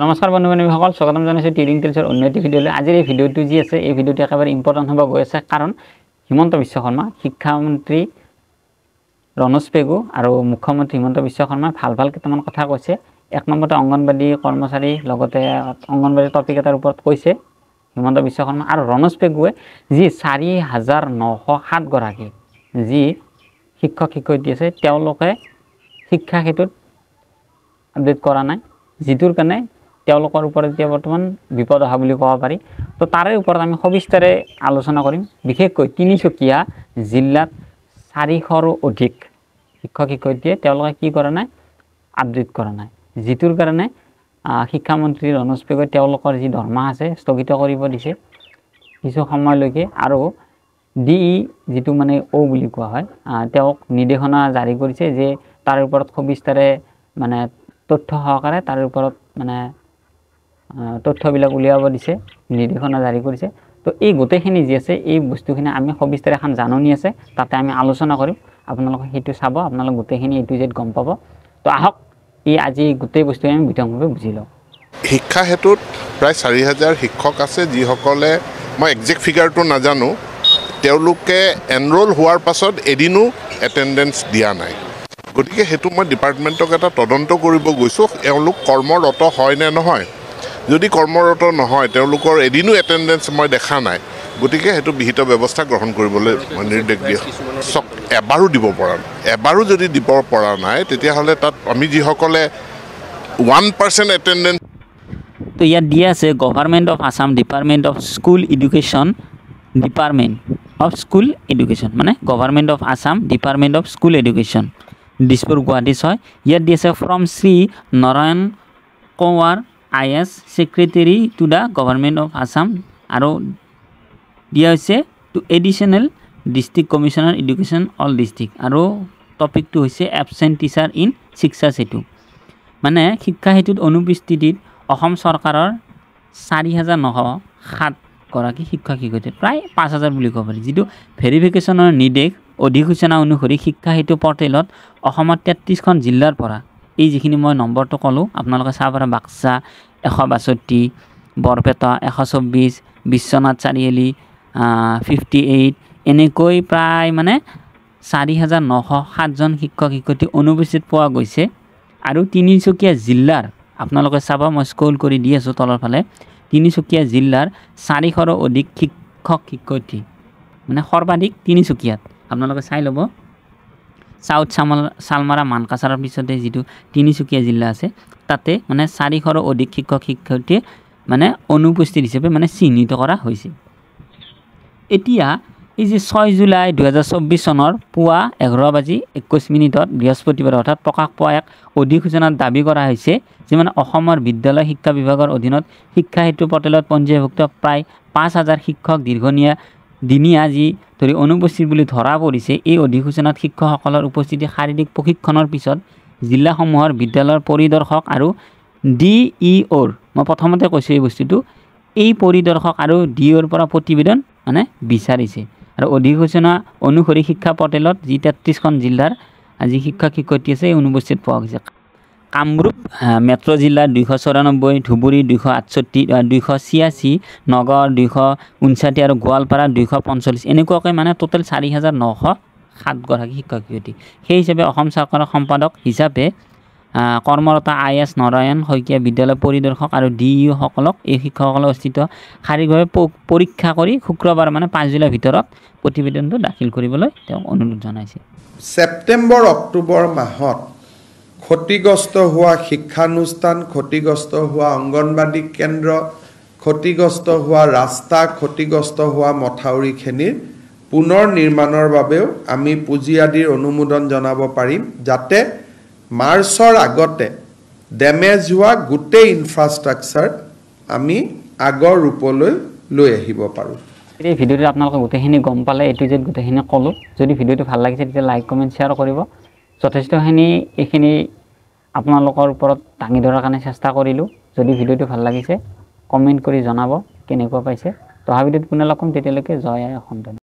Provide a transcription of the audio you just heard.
নমস্কাৰ বন্ধু বান্ধৱীসকল স্বাগতম জনাইছোঁ ট্ৰেডিং টেলছৰ অন্য এটি ভিডিঅ'লৈ আজিৰ এই ভিডিঅ'টো যি আছে এই ভিডিঅ'টো একেবাৰে ইম্পৰ্টেণ্ট হ'ব গৈ আছে কাৰণ হিমন্ত বিশ্ব শৰ্মা শিক্ষামন্ত্ৰী ৰণোজ পেগু আৰু মুখ্যমন্ত্ৰী হিমন্ত বিশ্ব শৰ্মাই ভাল ভাল কেইটামান কথা কৈছে এক নম্বৰতে অংগনবাদী কৰ্মচাৰী লগতে অংগনবাদী টপিক এটাৰ ওপৰত কৈছে হিমন্ত বিশ্ব শৰ্মা আৰু ৰণোজ পেগুৱে যি চাৰি হাজাৰ নশ সাতগৰাকী যি শিক্ষক শিক্ষয়িত্ৰী আছে তেওঁলোকে শিক্ষা সেতুত আপডেট কৰা নাই যিটোৰ কাৰণে তেওঁলোকৰ ওপৰত এতিয়া বৰ্তমান বিপদ অহা বুলি ক'ব পাৰি তো তাৰে ওপৰত আমি সবিস্তাৰে আলোচনা কৰিম বিশেষকৈ তিনিচুকীয়া জিলাত চাৰিশৰো অধিক শিক্ষক শিক্ষয়িত্ৰীয়ে তেওঁলোকে কি কৰা নাই আপডেট কৰা নাই যিটোৰ কাৰণে শিক্ষামন্ত্ৰী ৰণজ পেগৈ তেওঁলোকৰ যি দৰমহা আছে স্থগিত কৰিব দিছে কিছু সময়লৈকে আৰু ডি ই যিটো মানে অ' বুলি কোৱা হয় তেওঁক নিৰ্দেশনা জাৰি কৰিছে যে তাৰ ওপৰত সবিস্তাৰে মানে তথ্য সহকাৰে তাৰ ওপৰত মানে তথ্যবিলাক উলিয়াব দিছে নিৰ্দেশনা জাৰি কৰিছে তো এই গোটেইখিনি যি আছে এই বস্তুখিনি আমি সবিস্তাৰে এখন জাননী আছে তাতে আমি আলোচনা কৰিম আপোনালোকে সেইটো চাব আপোনালোকে গোটেইখিনি এইটো যে গম পাব তো আহক এই আজি গোটেই বস্তু আমি বিতংভাৱে বুজি লওঁ শিক্ষা হেতুত প্ৰায় চাৰি হাজাৰ শিক্ষক আছে যিসকলে মই একজেক্ট ফিগাৰটো নাজানো তেওঁলোকে এনৰোল হোৱাৰ পাছত এদিনো এটেণ্ডেঞ্চ দিয়া নাই গতিকে সেইটো মই ডিপাৰ্টমেণ্টক এটা তদন্ত কৰিব গৈছোঁ এওঁলোক কৰ্মৰত হয় নে নহয় যদি কৰ্মৰত নহয় তেওঁলোকৰ এদিনো এটেণ্ডেঞ্চ মই দেখা নাই গতিকে সেইটো বিহিত ব্যৱস্থা গ্ৰহণ কৰিবলৈ মই নিৰ্দেশ দিয়ে চক এবাৰো দিব পৰা নাই এবাৰো যদি দিব পৰা নাই তেতিয়াহ'লে তাত আমি যিসকলে ওৱান পাৰ্চেণ্ট এটেণ্ডেঞ্চ তো ইয়াত দিয়া আছে government of Assam department of school education department of school education মানে government of Assam department of school education Dispur Guwahati ছয় ইয়াত দি আছে from Shri Narayan Konwar I S secretary to the government of Assam আৰু দিয়া হৈছে to additional district commissioner education all district আৰু টপিকটো হৈছে এবচেণ্ট টিচাৰ ইন শিক্ষা সেতু মানে শিক্ষা সেতুত অনুপস্থিতিত অসম চৰকাৰৰ চাৰি হাজাৰ নশ সাতগৰাকী শিক্ষক শিক্ষয়িত্ৰী প্ৰায় পাঁচ হাজাৰ বুলি ক'ব পাৰি যিটো ভেৰিফিকেশ্যনৰ নিৰ্দেশ অধিসূচনা অনুসৰি শিক্ষা সেতু পৰ্টেলত অসমৰ তেত্ৰিছখন জিলাৰ পৰা এই যিখিনি মই নম্বৰটো ক'লোঁ আপোনালোকে চাব পাৰে বাক্সা এশ বাষষ্ঠি বৰপেটা এশ চৌব্বিছ বিশ্বনাথ চাৰিআলি ফিফটি এইট এনেকৈ প্ৰায় মানে চাৰি হাজাৰ নশ সাতজন শিক্ষক শিক্ষয়িত্ৰী অনুপস্থিত পোৱা গৈছে আৰু তিনিচুকীয়া জিলাৰ আপোনালোকে চাব মই স্কুল কৰি দি আছোঁ তলৰ ফালে তিনিচুকীয়া জিলাৰ চাৰিশৰো অধিক শিক্ষক শিক্ষয়িত্ৰী মানে সৰ্বাধিক তিনিচুকীয়াত আপোনালোকে চাই ল'ব ছাউথ চামল চালমাৰা মানকাছাৰৰ পিছতে যিটো তিনিচুকীয়া জিলা আছে তাতে মানে চাৰিশৰো অধিক শিক্ষক শিক্ষয়িত্ৰীয়ে মানে অনুপস্থিত হিচাপে মানে চিহ্নিত কৰা হৈছে এতিয়া এই যে ছয় জুলাই দুহেজাৰ চৌব্বিছ চনৰ পুৱা এঘাৰ বাজি একৈছ মিনিটত বৃহস্পতিবাৰে অৰ্থাৎ প্ৰকাশ পোৱা এক অধিসূচনাত দাবী কৰা হৈছে যে মানে অসমৰ বিদ্যালয় শিক্ষা বিভাগৰ অধীনত শিক্ষা সেতু পৰ্টেলত পঞ্জীভুক্ত প্ৰায় পাঁচ হাজাৰ শিক্ষক দীৰ্ঘনীয়া দিনীয়া যি ধৰি অনুপস্থিত বুলি ধৰা পৰিছে এই অধিসূচনাত শিক্ষকসকলৰ উপস্থিতি শাৰীৰিক প্ৰশিক্ষণৰ পিছত জিলাসমূহৰ বিদ্যালয়ৰ পৰিদৰ্শক আৰু ডি ই অ'ৰ মই প্ৰথমতে কৈছোঁ এই বস্তুটো এই পৰিদৰ্শক আৰু ডি অ'ৰ পৰা প্ৰতিবেদন মানে বিচাৰিছে আৰু অধিসূচনা অনুসৰি শিক্ষা পৰ্টেলত যি তেত্ৰিছখন জিলাৰ যি শিক্ষক শিক্ষয়িত্ৰী আছে এই অনুপস্থিত পোৱা গৈছে কামৰূপ মেট্ৰ' জিলা দুশ চৌৰানব্বৈ ধুবুৰী দুশ আঠষষ্ঠি দুশ ছিয়াশী নগৰ দুশ ঊনষাঠি আৰু গোৱালপাৰা দুশ পঞ্চল্লিছ এনেকুৱাকৈ মানে টোটেল চাৰি হাজাৰ নশ সাতগৰাকী শিক্ষক শিক্ষয়িত্ৰী সেই হিচাপে অসম চৰকাৰৰ সম্পাদক হিচাপে কৰ্মৰত আই এছ নাৰায়ণ শইকীয়া বিদ্যালয় পৰিদৰ্শক আৰু ডি ইসকলক এই শিক্ষকসকলৰ অস্তিত্ব শাৰীৰিকভাৱে পৰীক্ষা কৰি শুক্ৰবাৰ মানে পাঁচ জিলাৰ ভিতৰত প্ৰতিবেদনটো দাখিল কৰিবলৈ তেওঁ অনুৰোধ জনাইছে ছেপ্টেম্বৰ অক্টোবৰ মাহত ক্ষতিগ্ৰস্ত হোৱা শিক্ষানুষ্ঠান ক্ষতিগ্ৰস্ত হোৱা অংগনবাদী কেন্দ্ৰ ক্ষতিগ্ৰস্ত হোৱা ৰাস্তা ক্ষতিগ্ৰস্ত হোৱা মথাউৰিখিনিৰ পুনৰ নিৰ্মাণৰ বাবেও আমি পুঁজি আদিৰ অনুমোদন জনাব পাৰিম যাতে মাৰ্চৰ আগতে ডেমেজ হোৱা গোটেই ইনফ্ৰাষ্ট্ৰাকচাৰ আমি আগৰ ৰূপলৈ লৈ আহিব পাৰোঁ এই ভিডিঅ'টোত আপোনালোকে গোটেইখিনি গম পালে এইটো যদি গোটেইখিনি ক'লোঁ যদি ভিডিঅ'টো ভাল লাগিছে তেতিয়া লাইক কমেণ্ট শ্বেয়াৰ কৰিব যথেষ্টখিনি এইখিনি আপোনালোকৰ ওপৰত দাঙি ধৰাৰ কাৰণে চেষ্টা কৰিলোঁ যদি ভিডিঅ'টো ভাল লাগিছে কমেণ্ট কৰি জনাব কেনেকুৱা পাইছে তহা ভিডিঅ'ত পুনৰ লগ তেতিয়ালৈকে জয় আই অসম